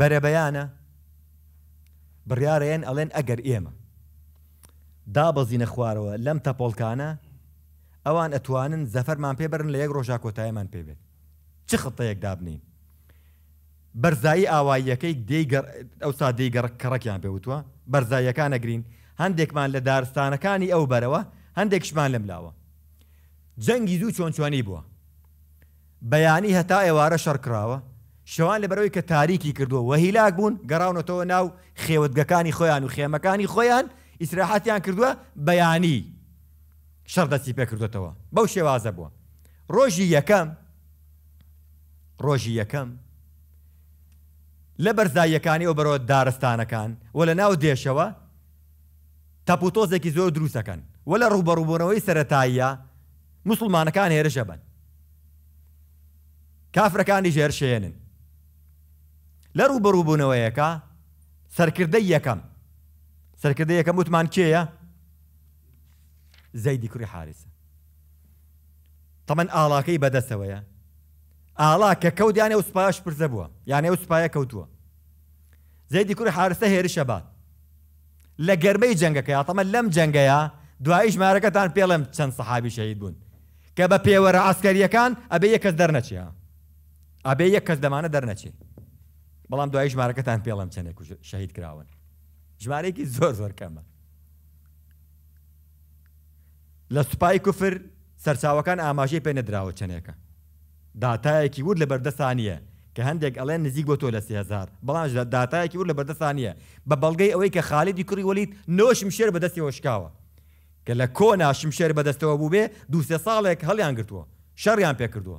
بەرەبەیانە بڕیارەیەن ئەڵێن ئەگەر ئێمە دابەزینە خوارەوە لەم تەپۆڵکانە ئەوان ئەتوانن زەفەرمان پێبرن لە یەک ڕۆژا کۆتایمان پێبێت چ خڵتەیەک دابنین بەرزایی ئاواییەکەی ئەوسا دەی کەڕەکیان پێوتوە بەرزاییەکانە گرین هەندێکمان لە دارستانەکانی ئەو بەرەوە هەندێکشمان لە ملاوە جەنگی دوو چۆنچوانی بووە بەیانی هەتا ئێوارە شەڕکراوە شەوان لە بەرەوەی کە تاریکی کردووە وە هیلاک بوون گەڕاونەتەوە ناو خێوتگەکانی خۆیان و خێمەکانی خۆیان ئیسراحاتیان کردووە بەیانی شەردەستی پێکردوێتەوە بەو شێوازە بووە ڕۆژی یەکەم ڕۆژی یەکەم لە بەرزاییەکانی ئەو بەرەوە دارستانەکان و لە ناو دێشەوە تەپوتۆزێکی زۆر دروستەکەن و لە ڕوبەڕووبوونەوەی سەتاییە مسلمانەکان هێرشە بن کافرەکانی ژێرشێنن لە ڕوبڕووبوونەوەیەکە سەرکردەی یەکەم سەرکردی یەکەم وتمان کێیە زەیدی کوری حارسە تەمەەن ئاڵاکەی بەدەستەوەیە ئاڵا کە کەوت یانێ وسپایش پرزە بووە یانێ وسپایە کەوتووە زەیدی کوری حارسە هێرشە بات لە گەرمەی جەنگەکە یاتەمە لەم جەنگەیە دوایی ژمارەکەتان پێڵم چەند سەحابی شەید بوون کە بە پێوەرە ئاسکەریەکان ئەبێ یەک کەس دەرنەچیە ئەبێ یەک کەس دەمانە دەرنەچێت بەڵام دوای ژمارەکەتان پێڵم چندێک شەهید کراون ژمارەیەکی زۆر زۆر کەمە لە سوپای کوفر سەرچاوەکان ئاماژەی پێ نەدراوە چنێکە داتایەکی ور لە بەردەسانیە کە هەندێک ئەڵێن نزیک بۆ تۆ لە سهزار بەڵام داتایەکی ور لە بەردەسانیە بە بەڵگەی ئەوەی کە خالیدی کوڕی وەلیت نۆشم شێر بەدەستی وەشکاوە کە لە کۆنا شمشێر بەدەستەوە بوو بێ دوسێ ساڵێک هەڵیان گرتووە شەڕیان پێ کردووە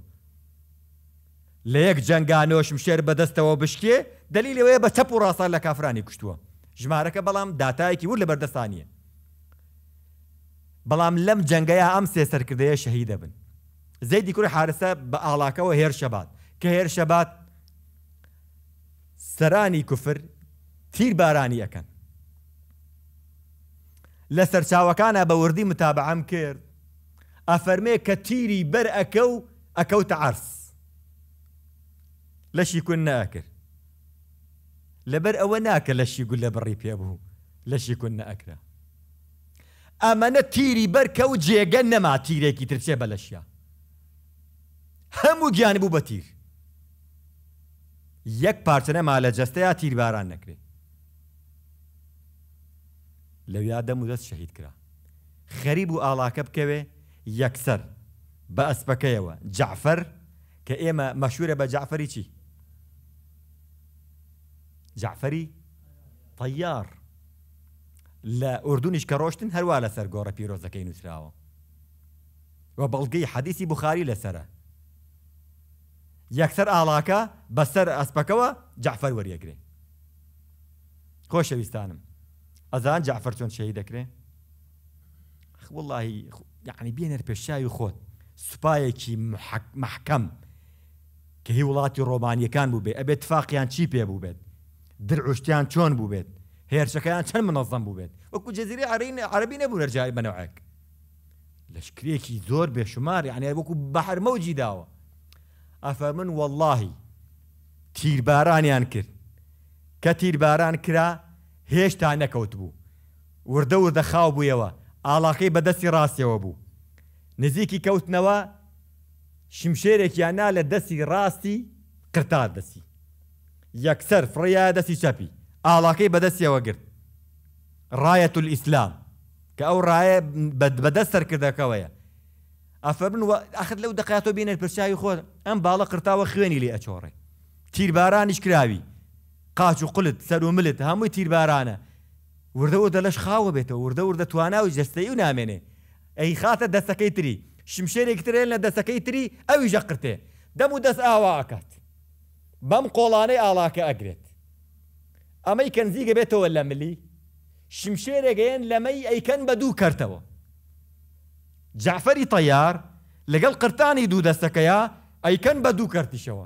لە یەک جنگانۆشم شێر بەدەستەوە بشکێ دەلی لەوەیە بە چەپ و ڕاستان لە کافرانی کوشتووە ژمارەکە بەڵام داتایەکی ور لە بەردەستانیە بەڵام لەم جەنگەیە ئەم سێسەرکردەیە شەهی دەبن زەیدی کوری حارسە بە ئاڵاکەوە هێر شەبات کە هێر شەبات سەرانی کوفر تیر بارانی ئەەکەن لە سەرچاوەکانە بە وردی متابعام کرد ئەفەرمێ کە تیری بەر ئەکە و ئەکەوتە عرس لش يكون ناکرد لبر او ناکە لش يقول لبري في ابوه لش يكون نەکرا اما نتيري بركه وجي جن نەما تيري كي ترسي لەشیا هەموو گیان بوو بە تیر یەک پارچەنە ما لە جەستەیا تیرباران نەکرێت لەویا دەم و دەست شەهید کرا خەریب و ئاڵاکە بکەوێ یەکسەر بە ئەسپەکەیەوە جعفەری تەیار لە ئوردونیش کە ڕۆشتن هەروە لە سەر گۆڕە پیرۆزەکەی نووسراوە و بەڵگەی حەدیسی بخاری لەسرە یەکسەر ئاڵاکە بەسەر ئەسپەکەوە جعفەر وەریەگرێ خۆشەویستانم ئەزان جعفەر چۆن شەهی دەکرێ واللهی یعنی بێنەر پێشاوی خۆت سوپایەکی محکەم کە هی وڵاتی ڕۆمانیەکان بوو بێ ئەبێت فاقیان چی پێ بوو بێت درعشتیان چۆن بوو بێت هێرشەکەیان چەند منەظەم بوو بێت وەکو جززیری عرین عربی نەبوو لەرجای بنەوەک لەشکرێکی زۆر بێشماری عنی وەکو بەحرمەوجی داوە ئەفەر من واللهی تیربارانیان کرد کە تیرباران کرا هێشتا نەکەوت بوو وردە وردە خاو بوویەوە ئاڵاقی بەدەستی ڕاستیەوە بوو نزیکی کەوتنەوە شمشێرێکیاننا لە دەستی ڕاستی قرتا دەسی یەکسەر فڕیا دەستی چەپی ئاڵاکەی بەدەستیەوە گرت ڕایەت ئیسلام کە ئەو ڕایە بەدەست سەرکردەکەوەیە ئەفەرن ئەخت لەو دەقاتۆ بینێت پرسیاوی خۆت ئەم باڵە قرتاوە خوێنی لێ ئەچۆڕێ تیربارانیش کراوی قاچ و قلت سەر و ملت هەمووی تیربارانە وردەەوە دەلەش خاوە بێتەوە وردە وردە تواناوی جستەی و نامێنێ ئەی خاتە دەستەکەی تری شمشێرێک ترێن لە دەستەکەی تری ئەوی ژە قرتێ دەم و دەست ئاوا ئاکات بم قولاني آلاك أقرد أما يكن زيغة بيتو ولا ملي شمشيري غين لمي أي كان بدو كرتو جعفري طيار لقل قرتاني دودا سكايا أي كان بدو كرتي شوا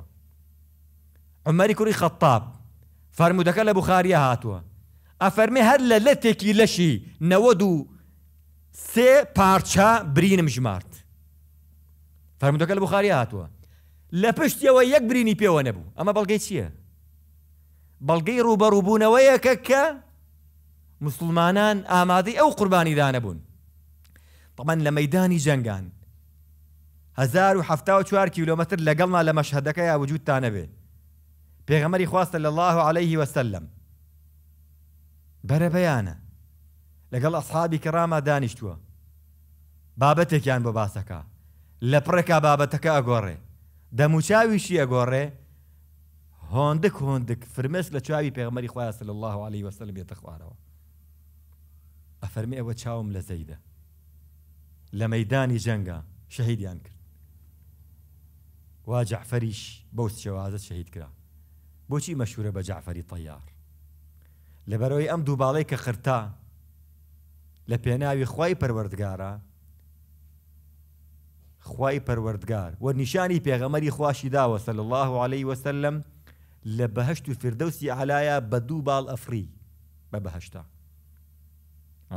عمري كوري خطاب فرمو دكال بخاريا هاتوا أفرمي هر للتكي لشي نودو سي بارشا برين مجمارت فرمو دكال بخاريا هاتوا لە پشتیەوە یەک برینی پێوە نەبوو ئەمە بەڵگەی چییە؟ بەڵگەی ڕوبەڕووبوونەوەیەکە کە مسلمانان ئامادەی ئەو قوربانی دانەبوون تەمەەن لە مەدانی جەنگان 1970 کیلومتر لەگەڵنا لە مەشهدەکە یا وجودتانە بێ پێغەمەری خواستە لە الله عليه وسلم بەرە بەیانە لەگەڵ ئەسحابی کەڕامە دانیشتووە بابەتێکیان بۆ باسەکە لە پڕێکا بابەتەکە ئەگۆڕێ دەموچاویشی ئەگۆڕێ هۆندک هۆندک فرمەس لە چاوی پێغمەری خواسە لە الله عليه وسلم بێتە خوارەوە ئەفەرمی ئەوە چاوم لە زەیدە لە مەدانی جەنگە شەهیدیان کرد وا جعفەریش بەو شێوازە شەهید کرا بۆچی مەشهورە بە جعفەری تەیار لەبەرەوەی ئەم دووباڵەی کە خرتا لە پێناوی خی پەروەردگارە خواي پروردگار و نیشانی پێغەمەری خواشی داوە سەل الله عليه وسلم لبهشت بەهشت و بدو علایە بە دوو باڵ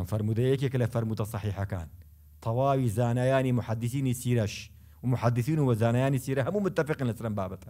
فرموده بە كلا ئەم صحيحة كان طواوي فەرموتە محدثين تەواوی زانایانی محدثینی سيره هم محدثین و وەزانایانی سیرە